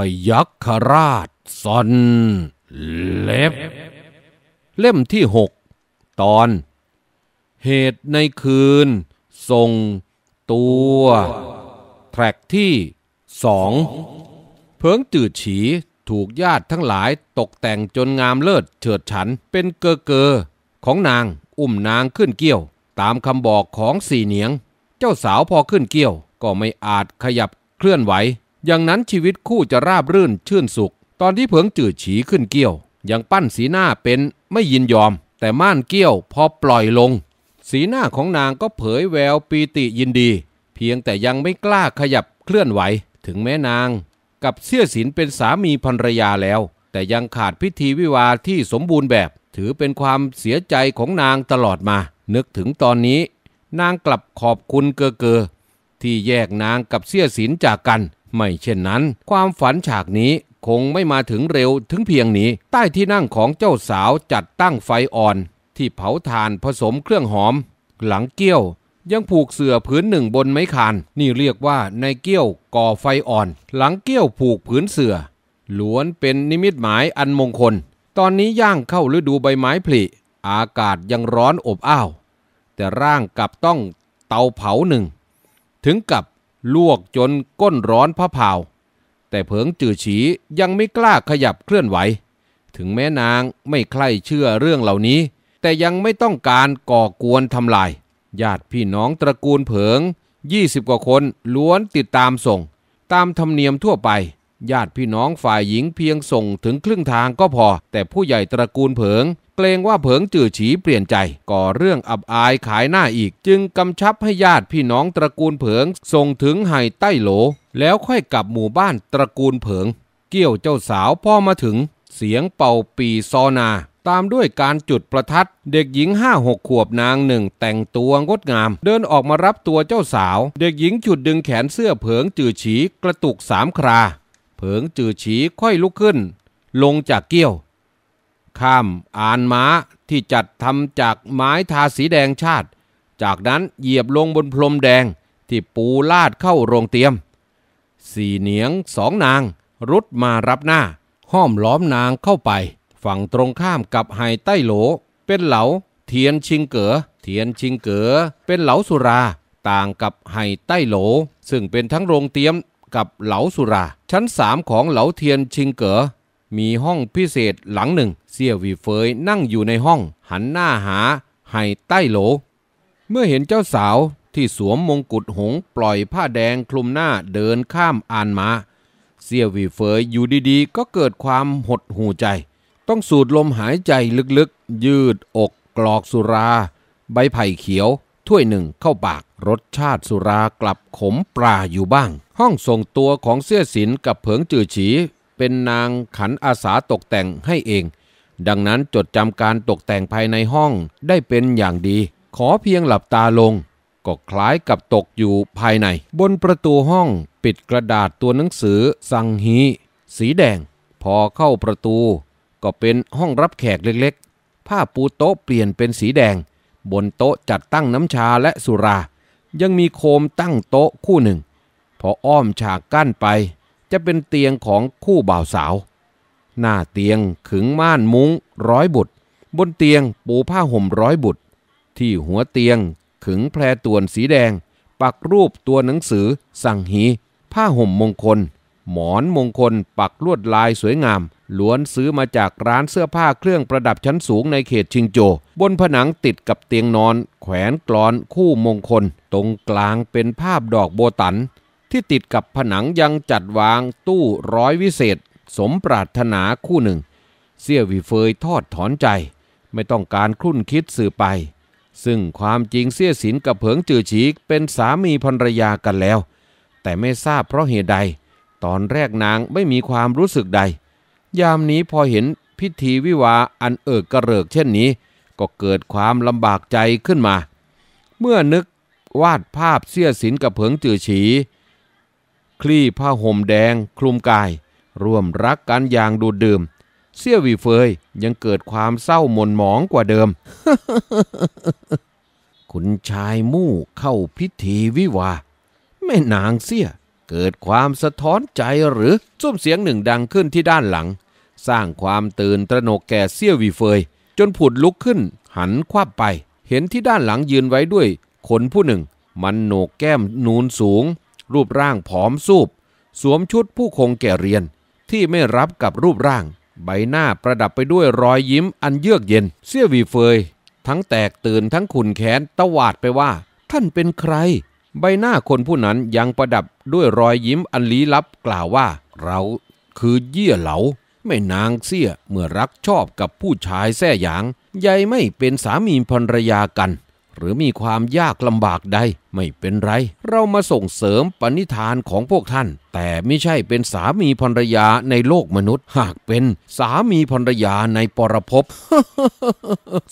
พยักฆราชซอนเล็บเล่มที่หกตอน เหตุในคืนทรงตัว แทร็กที่สอง เพิงจืดฉี ถูกญาติทั้งหลายตกแต่งจนงามเลิศเฉิดฉันเป็นเกอเกอของนางอุ้มนางขึ้นเกี้ยว ตามคำบอกของสี่เหนียง เจ้าสาวพอขึ้นเกี้ยว ก็ไม่อาจขยับเคลื่อนไหวอย่างนั้นชีวิตคู่จะราบรื่นชื่นสุข ตอนที่เผิงจืดฉีขึ้นเกี้ยว ยังปั้นสีหน้าเป็นไม่ยินยอม แต่ม่านเกี้ยวพอปล่อยลง สีหน้าของนางก็เผยแววปีติยินดี เพียงแต่ยังไม่กล้าขยับเคลื่อนไหวถึงแม้นาง กับเสี้ยศินเป็นสามีภรรยาแล้ว แต่ยังขาดพิธีวิวาที่สมบูรณ์แบบ ถือเป็นความเสียใจของนางตลอดมา นึกถึงตอนนี้ นางกลับขอบคุณเกอเกอที่แยกนางกับเสี้ยศินจากกันไม่เช่นนั้น ความฝันฉากนี้คงไม่มาถึงเร็วถึงเพียงนี้ ใต้ที่นั่งของเจ้าสาวจัดตั้งไฟอ่อน ที่เผาถ่านผสมเครื่องหอม หลังเกี้ยวยังผูกเสื่อผืนหนึ่งบนไม้คาน นี่เรียกว่าในเกี้ยวก่อไฟอ่อน หลังเกี้ยวผูกผืนเสื่อล้วนเป็นนิมิตหมายอันมงคล ตอนนี้ย่างเข้าฤดูใบไม้ผลิ อากาศยังร้อนอบอ้าวแต่ร่างกลับต้องเตาเผาหนึ่ง ถึงกับลวกจนก้นร้อนพะเผาแต่เผิงจื่อฉียังไม่กล้าขยับเคลื่อนไหว ถึงแม้นางไม่ใคร่เชื่อเรื่องเหล่านี้ แต่ยังไม่ต้องการก่อกวนทำลาย ญาติพี่น้องตระกูลเผิง 20 กว่าคนล้วนติดตามส่ง ตามธรรมเนียมทั่วไปญาติพี่น้องฝ่ายหญิงเพียงส่งถึงครึ่งทางก็พอ แต่ผู้ใหญ่ตระกูลเผิง เกรงว่าเผิงจื่อฉีเปลี่ยนใจก่อเรื่องอับอายขายหน้าอีกจึงกำชับให้ญาติพี่น้องตระกูลเผิงส่งถึงไห่ใต้โหลแล้วค่อยกลับหมู่บ้านตระกูลเผิงเกี่ยวเจ้าสาวพ่อมาถึงเสียงเป่าปีซอนาตามด้วยการจุดประทัดเด็กหญิงห้าหกขวบนางหนึ่งแต่งตัวงดงามเดินออกมารับตัวเจ้าสาวเด็กหญิงฉุดดึงแขนเสื้อเผิงจื่อฉีกระตุกสามคราเผิงจือฉีค่อยลุกขึ้น ลงจากเกี้ยว ข้ามอ่านม้าที่จัดทำจากไม้ทาสีแดงชาติ จากนั้นเหยียบลงบนพรมแดงที่ปูลาดเข้าโรงเตียม สี่เหนียงสองนาง รุดมารับหน้า ห้อมล้อมนางเข้าไป ฝั่งตรงข้ามกับไฮใต้โหล เป็นเหลาเทียนชิงเก๋อเทียนชิงเก๋อเป็นเหลาสุรา ต่างกับไฮใต้โหลซึ่งเป็นทั้งโรงเตียมกับเหลาสุรา ชั้นสามของเหลาเทียนชิงเก๋อมีห้องพิเศษหลังหนึ่งเซียวีเฟยนั่งอยู่ในห้องหันหน้าหาไห่ใต้โหลเมื่อเห็นเจ้าสาวที่สวมมงกุฎหงปล่อยผ้าแดงคลุมหน้าเดินข้ามอานมาเซียวีเฟยอยู่ดีๆ ก็เกิดความหดหูใจ ต้องสูดลมหายใจลึกๆ ยืดอกกรอกสุรา ใบไผ่เขียว ถ้วยหนึ่งเข้าปากรสชาติสุรากลับขมปลาอยู่บ้างห้องส่งตัวของเสื้อศิลกับเผิงจือฉีเป็นนางขันอาสาตกแต่งให้เอง ดังนั้นจดจำการตกแต่งภายในห้องได้เป็นอย่างดี ขอเพียงหลับตาลงก็คล้ายกับตกอยู่ภายในบนประตูห้องปิดกระดาษตัวหนังสือสังฮีสีแดงพอเข้าประตูก็เป็นห้องรับแขกเล็กๆผ้าปูโต๊ะเปลี่ยนเป็นสีแดงบนโต๊ะจัดตั้งน้ำชาและสุรา ยังมีโคมตั้งโต๊ะคู่หนึ่งพออ้อมฉากกั้นไป จะเป็นเตียงของคู่บ่าวสาว หน้าเตียงขึงม่านมุ้ง ร้อยบุตร บนเตียงปูผ้าห่มร้อยบุตร ที่หัวเตียงขึงแพรตวนสีแดง ปักรูปตัวหนังสือ สั่งหี ผ้าห่มมงคล หมอนมงคลปักลวดลายสวยงาม ล้วนซื้อมาจากร้านเสื้อผ้าเครื่องประดับชั้นสูงในเขตชิงโจ บนผนังติดกับเตียงนอน แขวนกลอนคู่มงคลตรงกลางเป็นภาพดอกโบตันที่ติดกับผนังยังจัดวางตู้ร้อยวิเศษ สมปรารถนาคู่หนึ่ง เสี่ยวีเฟยทอดถอนใจ ไม่ต้องการคุ่นคิดสื่อไป ซึ่งความจริงเสี่ยสินกับเผิงจือฉีกเป็นสามีภรรยากันแล้ว แต่ไม่ทราบเพราะเหตุใด ตอนแรกนางไม่มีความรู้สึกใด ยามนี้พอเห็นพิธีวิวาอันเอิกกระเริกเช่นนี้ ก็เกิดความลำบากใจขึ้นมา เมื่อนึกวาดภาพเสี้ยสินกับเผิงจือฉีคลี่ผ้าห่มแดง คลุมกาย ร่วมรักกันอย่างดูดดื่มเสี่ยวีเฟยยังเกิดความเศร้าหม่นหมองกว่าเดิมคุณชายมู่เข้าพิธีวิวาแม่นางเสี่ย เกิดความสะท้อนใจหรือซุ้มเสียงหนึ่งดังขึ้นที่ด้านหลัง สร้างความตื่นตระหนกแก่เสี่ยวีเฟย จนผุดลุกขึ้นหันควับไปเห็นที่ด้านหลังยืนไว้ด้วยคนผู้หนึ่งมันโหนกแก้มนูนสูงรูปร่างผอมสูบ สวมชุดผู้คงแก่เรียน ที่ไม่รับกับรูปร่างใบหน้าประดับไปด้วยรอยยิ้มอันเยือกเย็นเสี้ยวีเฟย ทั้งแตกตื่นทั้งขุนแขนตวาดไปว่า ท่านเป็นใคร ใบหน้าคนผู้นั้นยังประดับด้วยรอยยิ้มอันลี้ลับกล่าวว่าเราคือเยี่ยเหลาไม่นางเสี้ยเมื่อรักชอบกับผู้ชายแท้หยางใยไม่เป็นสามีภรรยากันหรือมีความยากลำบากใดไม่เป็นไร เรามาส่งเสริมปณิธานของพวกท่าน แต่ไม่ใช่เป็นสามีภรรยาในโลกมนุษย์ หากเป็นสามีภรรยาในปรภพ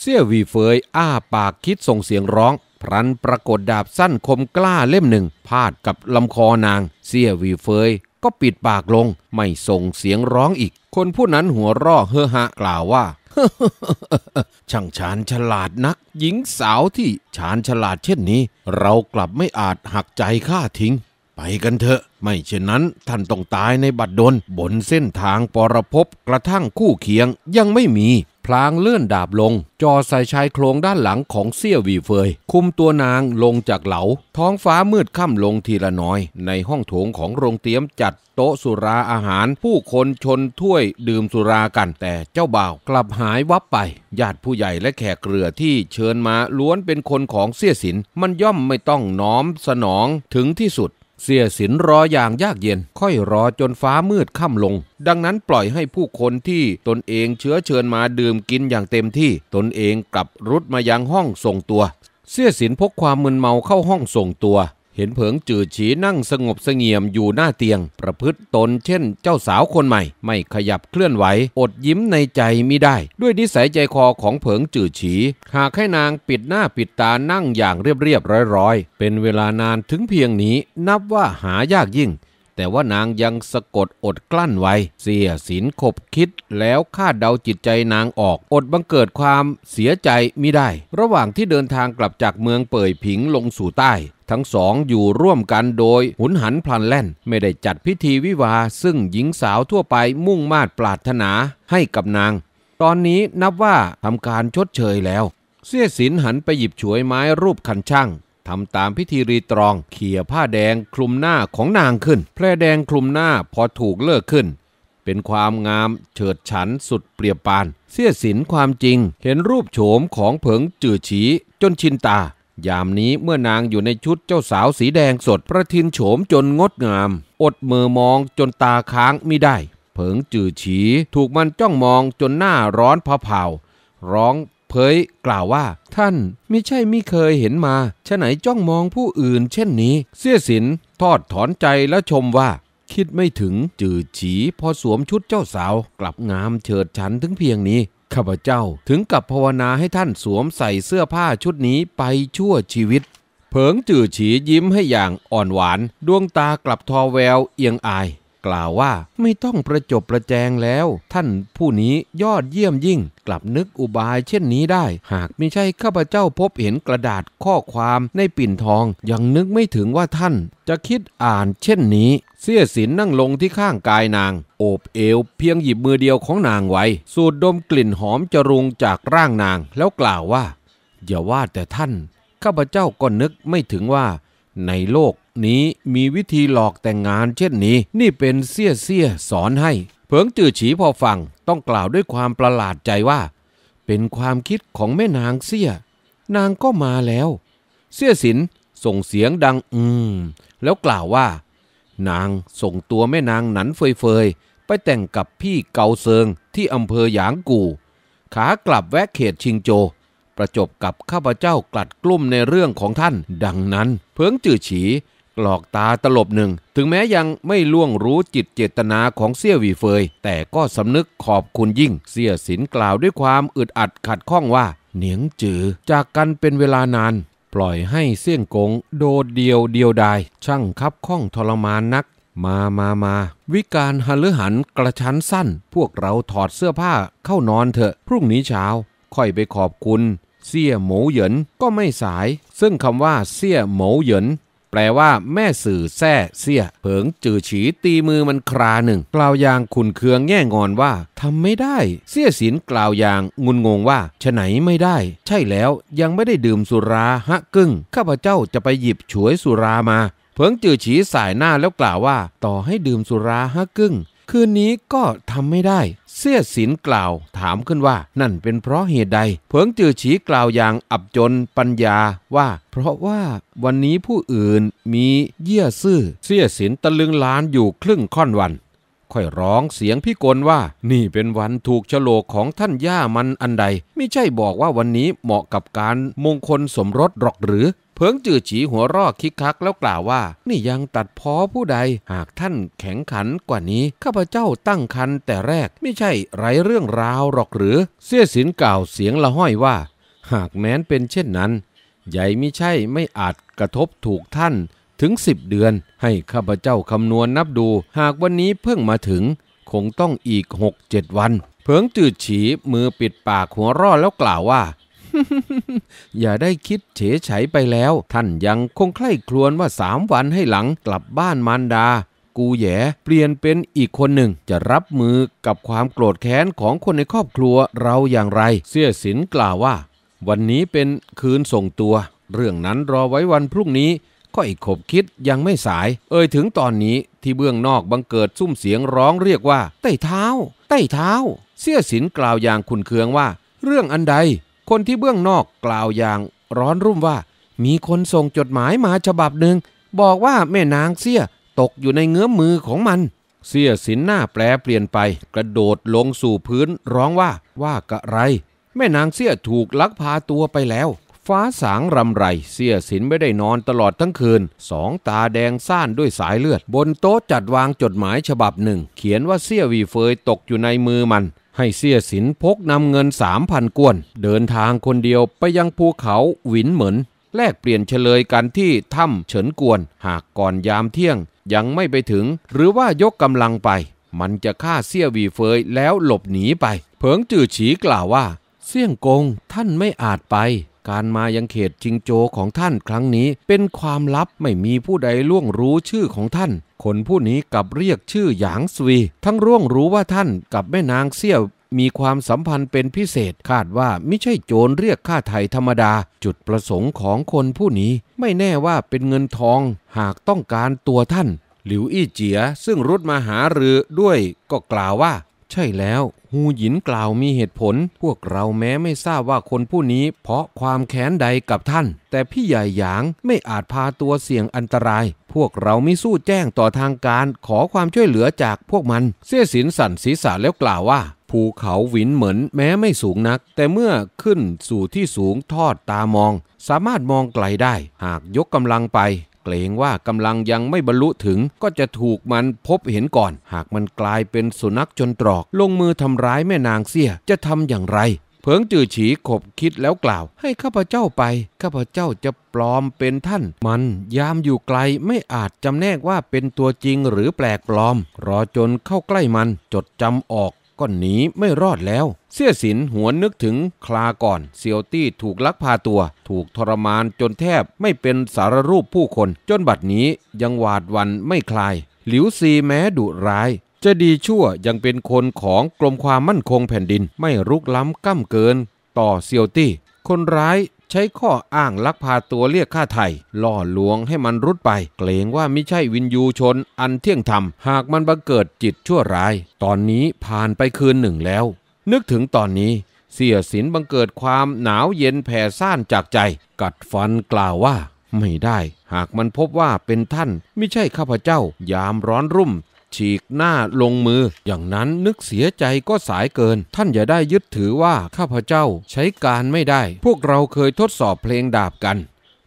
เสี่ยวีเฟย อ้าปากคิดส่งเสียงร้องพรันปรากฏดาบสั้นคมกล้าเล่มหนึ่ง พาดกับลำคอนาง เสี่ยวีเฟย ก็ปิดปากลง ไม่ส่งเสียงร้องอีก คนผู้นั้นหัวร่อเฮฮะกล่าวว่าช่างชานฉลาดนักหญิงสาวที่ชานฉลาดเช่นนี้เรากลับไม่อาจหักใจข้าทิ้งไปกันเถอะ ไม่เช่นนั้นท่านต้องตายในบัดดลบนเส้นทางปรพบกระทั่งคู่เคียงยังไม่มีพลางเลื่อนดาบลงจ่อใส่ชายโครงด้านหลังของเสี่ยวีเฟย คุมตัวนางลงจากเหลา ท้องฟ้ามืดค่ำลงทีละน้อย ในห้องโถงของโรงเตี๊ยมจัดโต๊ะสุราอาหาร ผู้คนชนถ้วยดื่มสุรากันแต่เจ้าบ่าวกลับหายวับไปญาติผู้ใหญ่และแขกเรือที่เชิญมาล้วนเป็นคนของเสี่ยสิน มันย่อมไม่ต้องน้อมสนองถึงที่สุดเสียสินรออย่างยากเย็นค่อยรอจนฟ้ามืดค่ำลง ดังนั้นปล่อยให้ผู้คนที่ตนเองเชื้อเชิญมาดื่มกินอย่างเต็มที่ตนเองกลับรุดมายังห้องส่งตัว เสียสินพกความมึนเมาเข้าห้องส่งตัวเห็นเผิงจืดฉีนั่งสงบเสงี่ยมอยู่หน้าเตียงประพฤติตน เช่นเจ้าสาวคนใหม่ ไม่ขยับเคลื่อนไหว อดยิ้มในใจไม่ได้ ด้วยนิสัยใจคอของเผิงจืดฉี หากให้นางปิดหน้าปิดตานั่งอย่างเรียบๆร้อยๆ เป็นเวลานานถึงเพียงนี้ นับว่าหายากยิ่ง แต่ว่านางยังสะกดอดกลั้นไว้ เสียศีลขบคิดแล้วคาดเดาจิตใจนางออก อดบังเกิดความเสียใจมิได้ ระหว่างที่เดินทางกลับจากเมืองเป่ยผิงลงสู่ใต้ทั้งสองอยู่ร่วมกันโดยหุนหันพลันแล่นไม่ได้จัดพิธีวิวาซึ่งหญิงสาวทั่วไปมุ่งมาดปรารถนาให้กับนาง ตอนนี้นับว่าทำการชดเชยแล้ว เสี้ยสินหันไปหยิบฉวยไม้รูปคันช่างทำตามพิธีรีตรองเขี่ยผ้าแดงคลุมหน้าของนางขึ้น แพร่แดงคลุมหน้าพอถูกเลิกขึ้น เป็นความงามเฉิดฉันสุดเปรียบปานเสี้ยสินความจริงเห็นรูปโฉมของเผิงจื่อฉี จนชินตายามนี้เมื่อนางอยู่ในชุดเจ้าสาวสีแดงสดประทินโฉมจนงดงาม อดมือมองจนตาค้างไม่ได้ เผิงจื่อฉีถูกมันจ้องมองจนหน้าร้อนผเผาร้องเผยกล่าวว่า ท่านมิใช่มิเคยเห็นมาฉะไหนจ้องมองผู้อื่นเช่นนี้ เสี้ยสินทอดถอนใจและชมว่า คิดไม่ถึงจื่อฉีพอสวมชุดเจ้าสาวกลับงามเฉิดฉันถึงเพียงนี้ข้าพเจ้าถึงกับภาวนาให้ท่านสวมใส่เสื้อผ้าชุดนี้ไปชั่วชีวิต เผิงจื่อฉียิ้มให้อย่างอ่อนหวานดวงตากลับทอแววเอียงอายกล่าวว่าไม่ต้องประจบประแจงแล้วท่านผู้นี้ยอดเยี่ยมยิ่งกลับนึกอุบายเช่นนี้ได้ หากไม่ใช่ข้าพเจ้าพบเห็นกระดาษข้อความในปิ่นทองยังนึกไม่ถึงว่าท่านจะคิดอ่านเช่นนี้ เสี้ยสินนั่งลงที่ข้างกายนาง โอบเอวเพียงหยิบมือเดียวของนางไว้ สูดดมกลิ่นหอมจรุงจากร่างนาง แล้วกล่าวว่าอย่าว่าแต่ท่านข้าพเจ้าก็นึกไม่ถึงว่าในโลกนี้มีวิธีหลอกแต่งงาน เช่นนี้ นี่เป็นเสี้ยเสี้ยสอนให้เผิงจื่อฉีพอฟังต้องกล่าวด้วยความประหลาดใจว่า เป็นความคิดของแม่นางเสี้ยนางก็มาแล้ว เสี้ยสินส่งเสียงดังอืม แล้วกล่าวว่า นางส่งตัวแม่นางหนันเฟยเฟย ไปแต่งกับพี่เกาเซิงที่อำเภอหยางกู่ ขากลับแวะเขตชิงโจ ประจบกับข้าพเจ้ากลัดกลุ่มในเรื่องของท่าน ดังนั้นเพิงจื่อฉีหลอกตาตลบหนึ่ง ถึงแม้ยังไม่ล่วงรู้จิตเจตนาของเสี่ยวีเฟย แต่ก็สำนึกขอบคุณยิ่ง เสี่ยสินกล่าวด้วยความอึดอัดขัดข้องว่าเหนียงจือ จากกันเป็นเวลานาน ปล่อยให้เสี่ยงกงโดดเดียวเดียวดาย ช่างคับข้องทรมานนัก มา มา มา วิการหันหรือหันกระชั้นสั้น พวกเราถอดเสื้อผ้าเข้านอนเถอะ พรุ่งนี้เช้า ค่อยไปขอบคุณ เสี่ยหมูเหยินก็ไม่สาย ซึ่งคำว่าเสี่ยหมูเหยินแปลว่าแม่สื่อแซ่เสียเผิงจือฉี ตีมือมันคราหนึ่งกล่าวยางขุนเคืองแง่งอนว่าทำไม่ได้ เสียศิลกล่าวยางงุนงงว่าฉไหนไม่ได้ ใช่แล้วยังไม่ได้ดื่มสุราฮะกึ้งข้าพเจ้าจะไปหยิบฉวยสุรามา เผิงจือฉีสายหน้าแล้วกล่าวว่า ต่อให้ดื่มสุราฮะกึ้งคืนนี้ก็ทำไม่ได้ เสี้ยสินกล่าวถามขึ้นว่านั่นเป็นเพราะเหตุใดเพิงจือฉีกล่าวอย่างอับจนปัญญาว่า เพราะว่าวันนี้ผู้อื่นมีเยี่ยซื่อเสี้ยสินตะลึงล้านอยู่ครึ่งค่อนวัน ค่อยร้องเสียงพิกลว่านี่เป็นวันถูกฉโลกของท่านย่ามันอันใด ไม่ใช่บอกว่าวันนี้เหมาะกับการมงคลสมรสหรอกหรือเพิงจือฉีหัวรอกคิกคักแล้วกล่าวว่า นี่ยังตัดพ้อผู้ใดหากท่านแข็งขันกว่านี้ ข้าพเจ้าตั้งคันแต่แรกไม่ใช่ไรเรื่องราวหรอกหรือ เสี้ยสินกล่าวเสียงละห้อยว่า หากแม้นเป็นเช่นนั้น ใหญ่ไม่ใช่ไม่อาจกระทบถูกท่านถึงสิบเดือน ให้ข้าพเจ้าคำนวณนับดู หากวันนี้เพิ่งมาถึง คงต้องอีกหกเจ็ดวันเพิงจืดฉีมือปิดปากหัวรอดแล้วกล่าวว่าอย่าได้คิดเฉยเฉยไปแล้ว ท่านยังคงใคร่ครวญว่าสามวันให้หลังกลับบ้านมารดา กูแย่เปลี่ยนเป็นอีกคนหนึ่งจะรับมือกับความโกรธแค้นของคนในครอบครัวเราอย่างไร เสียสินกล่าวว่า วันนี้เป็นคืนส่งตัว เรื่องนั้นรอไว้วันพรุ่งนี้ก็อีกขบคิดยังไม่สาย เอ่ยถึงตอนนี้ที่เบื้องนอกบังเกิดซุ่มเสียงร้องเรียกว่าไต้เท้าไต้เท้า เสี้ยสินกล่าวอย่างขุนเคืองว่า เรื่องอันใดคนที่เบื้องนอกกล่าวอย่างร้อนรุ่มว่า มีคนส่งจดหมายมาฉบับหนึ่งบอกว่าแม่นางเสียตกอยู่ในเงื้อมมือของมัน เสียสินหน้าแปลเปลี่ยนไปกระโดดลงสู่พื้นร้องว่าว่ากะไร แม่นางเสียถูกลักพาตัวไปแล้วฟ้าสางรำไร เสียสินไม่ได้นอนตลอดทั้งคืนสองตาแดงซ่านด้วยสายเลือด บนโต๊ะจัดวางจดหมายฉบับหนึ่ง เขียนว่าเสียวีเฟยตกอยู่ในมือมัน ให้เสียสินพกนำเงินสามพันกวน เดินทางคนเดียวไปยังภูเขาหวินเหมินแลกเปลี่ยนเฉลยกันที่ถ้ำเฉินกวนหากก่อนยามเที่ยงยังไม่ไปถึง หรือว่ายกกำลังไป มันจะฆ่าเสี้ยวีเฟยแล้วหลบหนีไปเผิงจื่อฉีกล่าวว่า เสี่ยงกงท่านไม่อาจไปการมายังเขตจิงโจของท่านครั้งนี้เป็นความลับไม่มีผู้ใดล่วงรู้ชื่อของท่าน คนผู้นี้กับเรียกชื่อหยางสวี ทั้งร่วงรู้ว่าท่านกับแม่นางเซี่ยวมีความสัมพันธ์เป็นพิเศษคาดว่าไม่ใช่โจรเรียกค่าไทยธรรมดาจุดประสงค์ของคนผู้นี้ไม่แน่ว่าเป็นเงินทองหากต้องการตัวท่านหลิวอี้เจียซึ่งรุดมาหารือด้วยก็กล่าวว่าใช่แล้วฮูหยินกล่าวมีเหตุผล พวกเราแม้ไม่ทราบว่าคนผู้นี้เพราะความแค้นใดกับท่าน แต่พี่ใหญ่หยางไม่อาจพาตัวเสี่ยงอันตราย พวกเราไม่สู้แจ้งต่อทางการ ขอความช่วยเหลือจากพวกมัน เสี้ยสินสั่นศีรษะแล้วกล่าวว่า ภูเขาหวินเหมือนแม้ไม่สูงนัก แต่เมื่อขึ้นสู่ที่สูงทอดตามอง สามารถมองไกลได้ หากยกกำลังไปเรงว่ากำลังยังไม่บรรลุถึง ก็จะถูกมันพบเห็นก่อน หากมันกลายเป็นสุนัขจนตรอก ลงมือทำร้ายแม่นางเสียจะทำอย่างไรเพิงจือฉีขบคิดแล้วกล่าว ให้ข้าพเจ้าไป ข้าพเจ้าจะปลอมเป็นท่าน มันยามอยู่ไกลไม่อาจจำแนกว่าเป็นตัวจริงหรือแปลกปลอม รอจนเข้าใกล้มันจดจำออกก็หนีไม่รอดแล้วเสี้ยสินหัวนนึกถึงคลาก่อนเซียวตี้ถูกลักพาตัว ถูกทรมานจนแทบไม่เป็นสารรูปผู้คน จนบัดนี้ยังหวาดวันไม่คลาย หลิวซีแม้ดุร้ายจะดีชั่วยังเป็นคนของกรมความมั่นคงแผ่นดินไม่รุกล้ำก้ำเกิน ต่อเซียวตี้ คนร้ายใช้ข้ออ้างลักพาตัวเรียกค่าไถ่ล่อลวงให้มันรุดไป เกรงว่าไม่ใช่วินยูชนอันเที่ยงธรรมหากมันบังเกิดจิตชั่วร้าย ตอนนี้ผ่านไปคืนหนึ่งแล้ว นึกถึงตอนนี้ เสียสินบังเกิดความหนาวเย็นแผ่ซ่านจากใจ กัดฟันกล่าวว่า ไม่ได้ หากมันพบว่าเป็นท่านไม่ใช่ข้าพเจ้ายามร้อนรุ่มฉีกหน้าลงมือ อย่างนั้นนึกเสียใจก็สายเกิน ท่านอย่าได้ยึดถือว่าข้าพเจ้าใช้การไม่ได้ พวกเราเคยทดสอบเพลงดาบกัน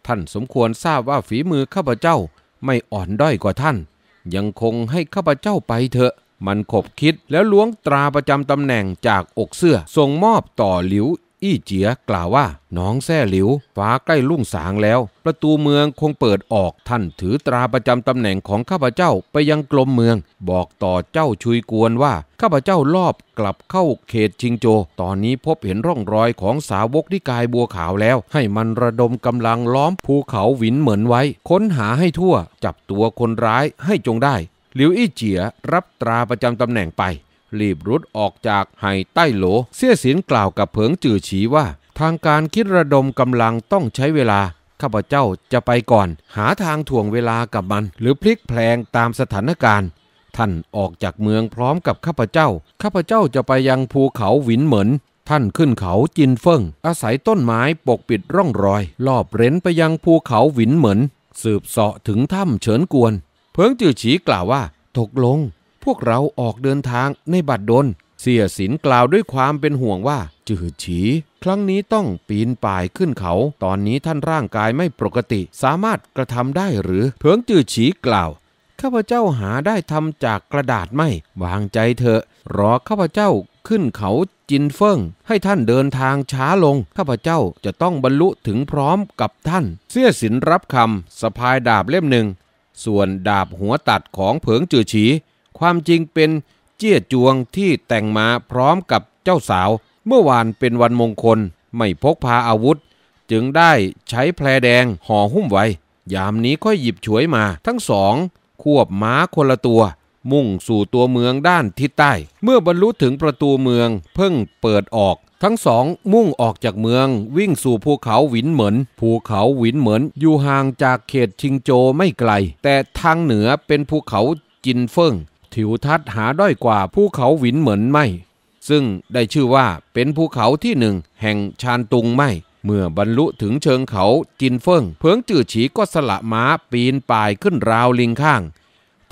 ท่านสมควรทราบว่าฝีมือข้าพเจ้า ไม่อ่อนด้อยกว่าท่าน ยังคงให้ข้าพเจ้าไปเถอะ มันขบคิดแล้วล้วงตราประจำตำแหน่งจากอกเสื้อส่งมอบต่อหลิวอี้เจียกล่าวว่าน้องแซ่หลิว ฟ้าใกล้ลุ่งสางแล้ว ประตูเมืองคงเปิดออกท่านถือตราประจำตำแหน่งของข้าพเจ้าไปยังกลมเมือง บอกต่อเจ้าชุยกวนว่าข้าพเจ้าลอบกลับเข้าเขตชิงโจ ตอนนี้พบเห็นร่องรอยของสาวกที่กายบัวขาวแล้ว ให้มันระดมกำลังล้อมภูเขาหวินเหมือนไว้ ค้นหาให้ทั่ว จับตัวคนร้ายให้จงได้หลิวอี้เจียรับตราประจำตำแหน่งไปรีบรุดออกจากไห่ใต้โหลเสี้ยสินกล่าวกับเผิงจื่อฉีว่า ทางการคิดระดมกำลังต้องใช้เวลา ข้าพเจ้าจะไปก่อนหาทางถ่วงเวลากับมัน หรือพลิกแพลงตามสถานการณ์ท่านออกจากเมืองพร้อมกับข้าพเจ้า ข้าพเจ้าจะไปยังภูเขาหวินเหมินท่านขึ้นเขาจินเฟิงอาศัยต้นไม้ปกปิดร่องรอยลอบเร้นไปยังภูเขาหวินเหมินสืบเสาะถึงถ้ำเฉินกวนเพิงจื่อฉีกล่าวว่าตกลงพวกเราออกเดินทางในบัดดล เสียสินกล่าวด้วยความเป็นห่วงว่าจืดฉี ครั้งนี้ต้องปีนป่ายขึ้นเขา ตอนนี้ท่านร่างกายไม่ปกติ สามารถกระทำได้หรือเพิงจืดฉีกล่าว ข้าพเจ้าหาได้ทำจากกระดาษไม่ วางใจเถอะ รอข้าพเจ้าขึ้นเขาจินเฟิงให้ท่านเดินทางช้าลง ข้าพเจ้าจะต้องบรรลุถึงพร้อมกับท่าน เสี้ยสินรับคำสะพายดาบเล่มหนึ่ง ส่วนดาบหัวตัดของเผิงจือฉีความจริงเป็นเจี้ยจวงที่แต่งมาพร้อมกับเจ้าสาว เมื่อวานเป็นวันมงคล ไม่พกพาอาวุธ จึงได้ใช้แพรแดงห่อหุ้มไว้ ยามนี้ค่อยหยิบฉวยมา ทั้งสองควบม้าคนละตัว มุ่งสู่ตัวเมืองด้านทิศใต้ เมื่อบรรลุถึงประตูเมืองเพิ่งเปิดออก ทั้งสองมุ่งออกจากเมืองวิ่งสู่ภูเขาหวินเหมินภูเขาหวินเหมินอยู่ห่างจากเขตชิงโจไม่ไกลแต่ทางเหนือเป็นภูเขาจินเฟิงทิวทัศน์หาด้อยกว่าภูเขาหวินเหมือนไม่ ซึ่งได้ชื่อว่าเป็นภูเขาที่หนึ่งแห่งชานตุงไม่ เมื่อบรรลุถึงเชิงเขาจินเฟิงเพิงจื่อฉีก็สละม้าปีนป่ายขึ้นราวลิงข้าง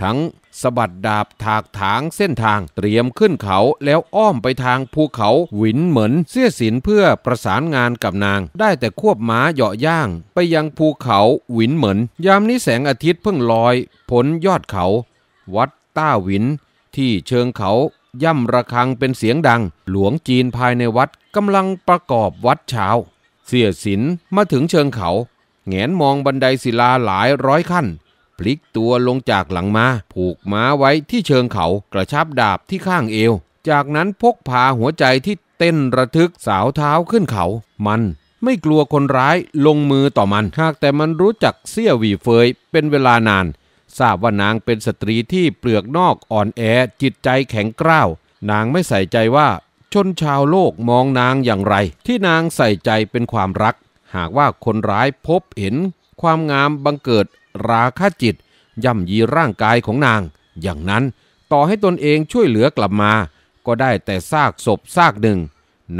ทั้งสะบัดดาบถากถางเส้นทางเตรียมขึ้นเขาแล้วอ้อมไปทางภูเขาหวินเหมือนเสี้ยสินเพื่อประสานงานกับนางได้แต่ควบม้าเหาะย่าง ไปยังภูเขาหวินเหมือน ยามนี้แสงอาทิตย์เพิ่งลอย ผลยอดเขาวัดต้าหวิน ที่เชิงเขาย่ำระคังเป็นเสียงดัง หลวงจีนภายในวัดกำลังประกอบวัดเช้า เสียสินมาถึงเชิงเขาแงนมองบันไดศิลาหลายร้อยขั้น พลิกตัวลงจากหลังมาผูกม้าไว้ที่เชิงเขากระชับดาบที่ข้างเอว จากนั้นพกพาหัวใจที่เต้นระทึกสาวเท้าขึ้นเขา มันไม่กลัวคนร้ายลงมือต่อมัน หากแต่มันรู้จักเสี้ยหวีเฟยเป็นเวลานานทราบว่านางเป็นสตรีที่เปลือกนอกอ่อนแอจิตใจแข็งกร้าวนางไม่ใส่ใจว่าชนชาวโลกมองนางอย่างไร ที่นางใส่ใจเป็นความรัก หากว่าคนร้ายพบเห็น ความงามบังเกิดราคะจิตย่ำยีร่างกายของนาง อย่างนั้น ต่อให้ตนเองช่วยเหลือกลับมา ก็ได้แต่ซากศพซากหนึ่ง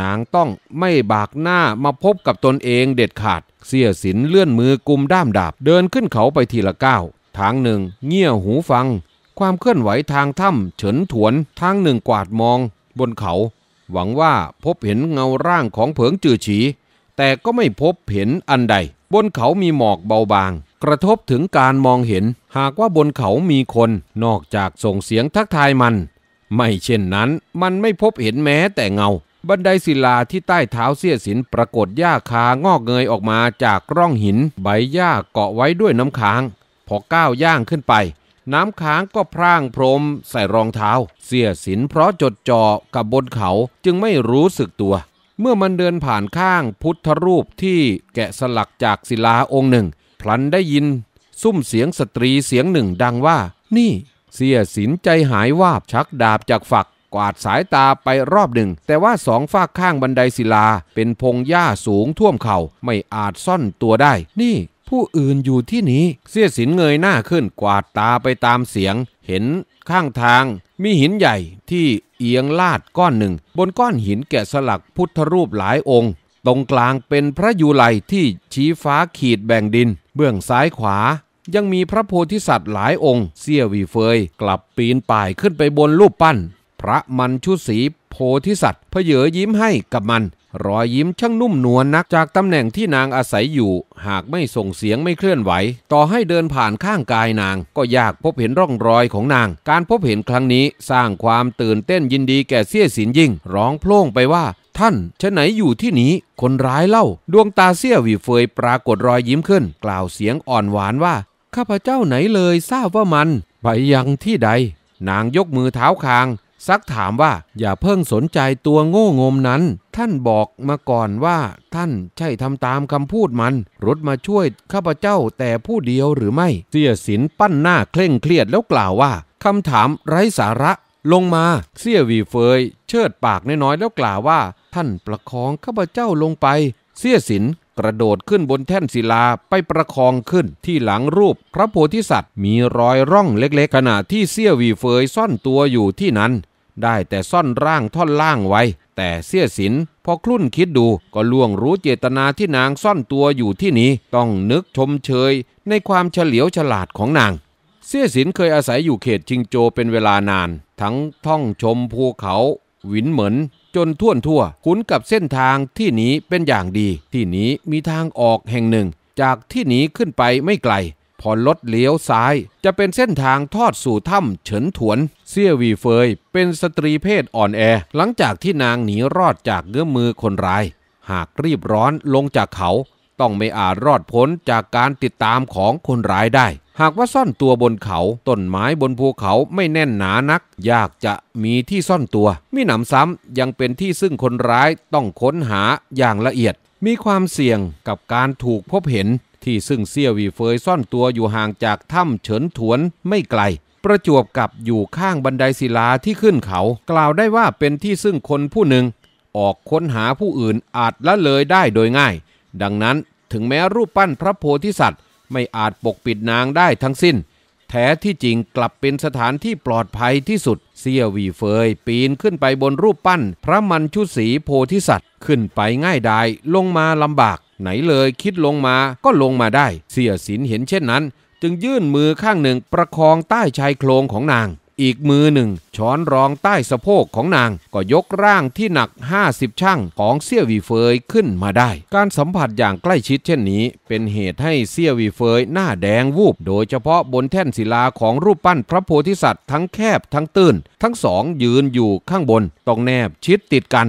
นางต้องไม่บากหน้ามาพบกับตนเองเด็ดขาด เสียสินเลื่อนมือกุมด้ามดาบเดินขึ้นเขาไปทีละก้าวทางหนึ่ง เงี่ยหูฟัง ความเคลื่อนไหวทางถ้ำเฉินถวน ทางหนึ่งกวาดมอง บนเขา หวังว่าพบเห็นเงาร่างของเผิงจือฉี แต่ก็ไม่พบเห็นอันใด บนเขามีหมอกเบาบาง กระทบถึงการมองเห็น หากว่าบนเขามีคนนอกจากส่งเสียงทักทายมัน ไม่เช่นนั้นมันไม่พบเห็นแม้แต่เงา บันไดศิลาที่ใต้เท้าเสี้ยสินปรากฏหญ้าคางอกเงยออกมาจากร่องหิน ใบหญ้าเกาะไว้ด้วยน้ำค้างพอก้าวย่างขึ้นไป น้ำค้างก็พร่างพรมใส่รองเท้า เสียสินเพราะจดจ่อกับบนเขาจึงไม่รู้สึกตัว เมื่อมันเดินผ่านข้างพุทธรูปที่แกะสลักจากศิลาองค์หนึ่ง พลันได้ยิน ซุ้มเสียงสตรีเสียงหนึ่งดังว่า นี่ เสียสินใจหายวาบ ชักดาบจากฝักกวาดสายตาไปรอบหนึ่ง แต่ว่าสองฝากข้างบันไดศิลาเป็นพงหญ้าสูงท่วมเขา่าไม่อาจซ่อนตัวได้ นี่ผู้อื่นอยู่ที่นี้เสี้ยสินเงยหน้าขึ้นกวาดตาไปตามเสียงเห็นข้างทางมีหินใหญ่ที่เอียงลาดก้อนหนึ่ง บนก้อนหินแกะสลักพุทธรูปหลายองค์ ตรงกลางเป็นพระยูไลที่ชี้ฟ้าขีดแบ่งดิน เบื้องซ้ายขวา ยังมีพระโพธิสัตว์หลายองค์ เสี้ยวีเฟยกลับปีนป่ายขึ้นไปบนรูปปั้น พระมันชุสีโพธิสัตว์เพเยอยิ้มให้กับมันรอยยิ้มช่างนุ่มนวลนักจากตำแหน่งที่นางอาศัยอยู่ หากไม่ส่งเสียงไม่เคลื่อนไหว ต่อให้เดินผ่านข้างกายนาง ก็ยากพบเห็นร่องรอยของนาง การพบเห็นครั้งนี้ สร้างความตื่นเต้นยินดีแก่เสี้ยสินยิ่งร้องโพล่งไปว่า ท่านชะไหนอยู่ที่นี้คนร้ายเล่า ดวงตาเสี้ยวีเฟยปรากฏรอยยิ้มขึ้น กล่าวเสียงอ่อนหวานว่าข้าพเจ้าไหนเลยทราบว่ามันไปยังที่ใด นางยกมือเท้าคางซักถามว่าอย่าเพิ่งสนใจตัวโง่งมนั้น ท่านบอกมาก่อนว่าท่านใช่ทำตามคำพูดมัน รถมาช่วยข้าพเจ้าแต่ผู้เดียวหรือไม่ เสียสินปั้นหน้าเคร่งเครียดแล้วกล่าวว่าคำถามไร้สาระ ลงมาเสียวีเฟย เชิดปากน้อยๆแล้วกล่าวว่า ท่านประคองข้าพเจ้าลงไป เสียสินกระโดดขึ้นบนแท่นศิลาไปประคองขึ้นที่หลังรูป พระโพธิสัตว์มีรอยร่องเล็ก ๆขณะที่เสี้ยววีเฟยซ่อนตัวอยู่ที่นั้นได้แต่ซ่อนร่างท่อนล่างไว้ แต่เสี้ยสินพอคลุ่นคิดดูก็ล่วงรู้เจตนาที่นางซ่อนตัวอยู่ที่นี้ต้องนึกชมเชย ในความเฉลียวฉลาดของนาง เสี้ยสินเคยอาศัยอยู่เขตชิงโจเป็นเวลานาน ทั้งท่องชมภูเขาหวินเหมินจนท่วนทั่วคุ้นกับเส้นทางที่นี้เป็นอย่างดี ที่นี้มีทางออกแห่งหนึ่ง จากที่นี้ขึ้นไปไม่ไกลพอลดเลี้ยวซ้ายจะเป็นเส้นทางทอดสู่ถ้ำเฉินถวนเซียวีเฟย เป็นสตรีเพศอ่อนแอหลังจากที่นางหนีรอดจากเงื้อมือคนร้ายหากรีบร้อนลงจากเขา ต้องไม่อาจรอดพ้นจากการติดตามของคนร้ายได้ หากว่าซ่อนตัวบนเขาต้นไม้บนภูเขาไม่แน่นหนานัก ยากจะมีที่ซ่อนตัวมิหนำซ้ำยังเป็นที่ซึ่งคนร้ายต้องค้นหาอย่างละเอียด มีความเสี่ยงกับการถูกพบเห็นที่ซึ่งเซียววีเฟยซ่อนตัวอยู่ห่างจากถ้ำเฉินถวนไม่ไกล ประจวบกับอยู่ข้างบันไดศิลาที่ขึ้นเขา กล่าวได้ว่าเป็นที่ซึ่งคนผู้หนึ่งออกค้นหาผู้อื่นอาจละเลยได้โดยง่าย ดังนั้นถึงแม้รูปปั้นพระโพธิสัตว์ไม่อาจปกปิดนางได้ทั้งสิ้น แท้ที่จริงกลับเป็นสถานที่ปลอดภัยที่สุดเซียวีเฟยปีนขึ้นไปบนรูปปั้นพระมันชุสีโพธิสัตว์ขึ้นไปง่ายดายลงมาลำบากไหนเลยคิดลงมาก็ลงมาได้ เสียสินเห็นเช่นนั้น จึงยื่นมือข้างหนึ่งประคองใต้ชายโครงของนาง อีกมือหนึ่งช้อนรองใต้สะโพกของนาง ก็ยกร่างที่หนัก 50ช่างของเสี่ยวีเฟยขึ้นมาได้ การสัมผัสอย่างใกล้ชิดเช่นนี้ เป็นเหตุให้เสี่ยวีเฟยหน้าแดงวูบโดยเฉพาะบนแท่นศิลาของรูปปั้นพระโพธิสัตว์ทั้งแคบทั้งตื้น ทั้งสองยืนอยู่ข้างบนต้องแนบชิดติดกัน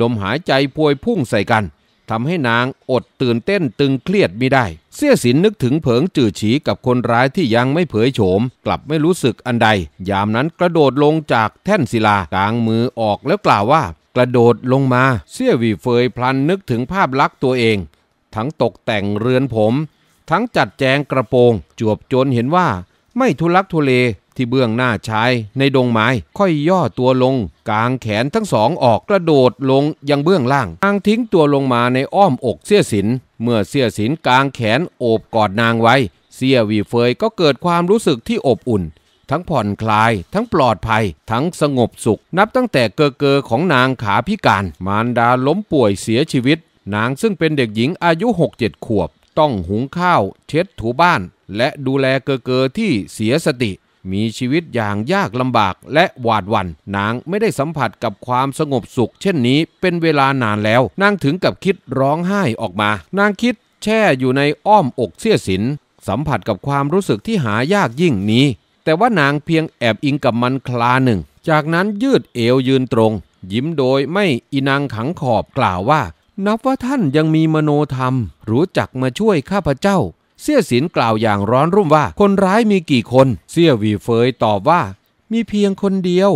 ลมหายใจพวยพุ่งใส่กันทำให้นางอดตื่นเต้นตึงเครียดไม่ได้ เสี้ยสินนึกถึงเผิงจื่อฉีกับคนร้ายที่ยังไม่เผยโฉม กลับไม่รู้สึกอันใด ยามนั้นกระโดดลงจากแท่นศิลากางมือออกแล้วกล่าวว่า กระโดดลงมาเสี้ยวีเฟยพลันนึกถึงภาพลักษณ์ตัวเอง ทั้งตกแต่งเรือนผม ทั้งจัดแจงกระโปรง จวบจนเห็นว่า ไม่ทุลักทุเลที่เบื้องหน้าชายในดงไม้ค่อยย่อตัวลงกางแขนทั้งสองออกกระโดดลงยังเบื้องล่างนางทิ้งตัวลงมาในอ้อมอกเสียสิน เมื่อเสียสินกางแขนโอบกอดนางไว้ เสียวีเฟยก็เกิดความรู้สึกที่อบอุ่น ทั้งผ่อนคลายทั้งปลอดภัยทั้งสงบสุข นับตั้งแต่เกอเกอของนางขาพิการ มารดาล้มป่วยเสียชีวิต นางซึ่งเป็นเด็กหญิงอายุ6-7 ขวบ ต้องหุงข้าว เช็ดถูบ้าน และดูแลเกอเกอที่เสียสติมีชีวิตอย่างยากลำบากและหวาดวันนนางไม่ได้สัมผัสกับความสงบสุข เช่นนี้ เป็นเวลานานแล้วนางถึงกับคิดร้องไห้ออกมา นางคิดแช่อยู่ในอ้อมอกเสี้ยสินสัมผัสกับความรู้สึกที่หายากยิ่งนี้ แต่ว่านางเพียงแอบอิงกับมันคลาหนึ่ง จากนั้นยืดเอวยืนตรง ยิ้มโดยไม่อินางขังขอบกล่าวว่า นับว่าท่านยังมีมโนธรรมรู้จักมาช่วยข้าพเจ้าเสี่ยสินกล่าวอย่างร้อนรุ่มว่า คนร้ายมีกี่คน เสี่ยวีเฟยตอบว่า มีเพียงคนเดียว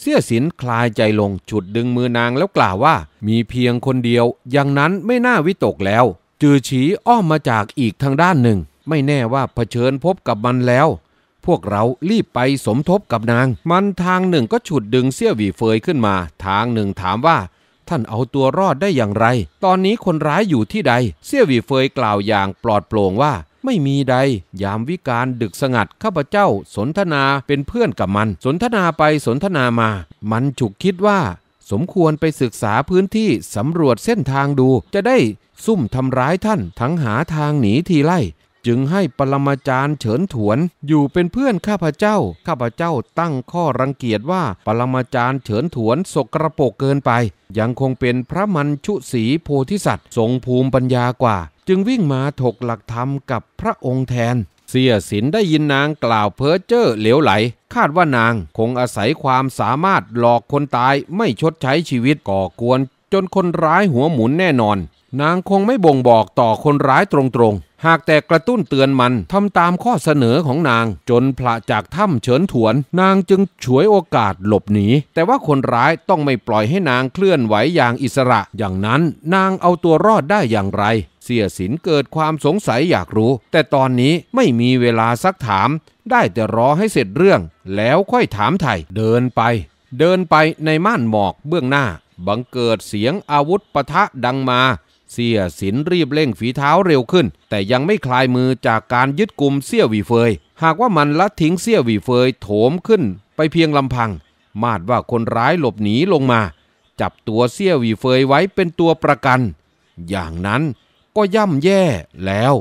เสี่ยสินคลายใจลงฉุดดึงมือนางแล้วกล่าวว่ามีเพียงคนเดียว อย่างนั้นไม่น่าวิตกแล้ว จือฉีอ้อมมาจากอีกทางด้านหนึ่ง ไม่แน่ว่าเผชิญพบกับมันแล้ว พวกเรารีบไปสมทบกับนาง มันทางหนึ่งก็ฉุดดึงเสี่ยวีเฟยขึ้นมา ทางหนึ่งถามว่าท่านเอาตัวรอดได้อย่างไร ตอนนี้คนร้ายอยู่ที่ใดเสี่ยวีเฟยกล่าวอย่างปลอดโปร่งว่า ไม่มีใด ยามวิการดึกสงัด ข้าพเจ้า สนทนาเป็นเพื่อนกับมัน สนทนาไปสนทนามา มันฉุกคิดว่า สมควรไปศึกษาพื้นที่สำรวจเส้นทางดู จะได้ซุ่มทำร้ายท่านทั้งหาทางหนีทีไล่จึงให้ปรมาจารย์เฉินถวน อยู่เป็นเพื่อนข้าพเจ้า ข้าพเจ้าตั้งข้อรังเกียจว่าปรมาจารย์เฉินถวนสกรปรกเกินไป ยังคงเป็นพระมันชุศีโพธิสัตว์ทรงภูมิปัญญากว่า จึงวิ่งมาถกหลักธรรมกับพระองค์แทน เสียสินได้ยินนางกล่าวเพ้อเจ้อเหลวไหลคาดว่านางคงอาศัยความสามารถหลอกคนตายไม่ชดใช้ชีวิตก่อกวนจนคนร้ายหัวหมุนแน่นอนนางคงไม่บ่งบอกต่อคนร้ายตรงๆ หากแต่กระตุ้นเตือนมันทำตามข้อเสนอของนาง จนพละจากถ้ำเฉินถวนนางจึงฉวยโอกาสหลบหนี แต่ว่าคนร้ายต้องไม่ปล่อยให้นางเคลื่อนไหวอย่างอิสระ อย่างนั้นนางเอาตัวรอดได้อย่างไร เสียสินเกิดความสงสัยอยากรู้ แต่ตอนนี้ไม่มีเวลาซักถาม ได้แต่รอให้เสร็จเรื่อง แล้วค่อยถามไทยเดินไป เดินไปในม่านหมอกเบื้องหน้า บังเกิดเสียงอาวุธปะทะดังมาเสียสินรีบเร่งฝีเท้าเร็วขึ้นแต่ยังไม่คลายมือจากการยึดกลุ่มเสี้ยวีเฟย หากว่ามันละทิ้งเสี้ยวีเฟยโถมขึ้นไปเพียงลำพัง มาดว่าคนร้ายหลบหนีลงมา จับตัวเสี้ยวีเฟยไว้เป็นตัวประกัน อย่างนั้นก็ย่ำแย่แล้ว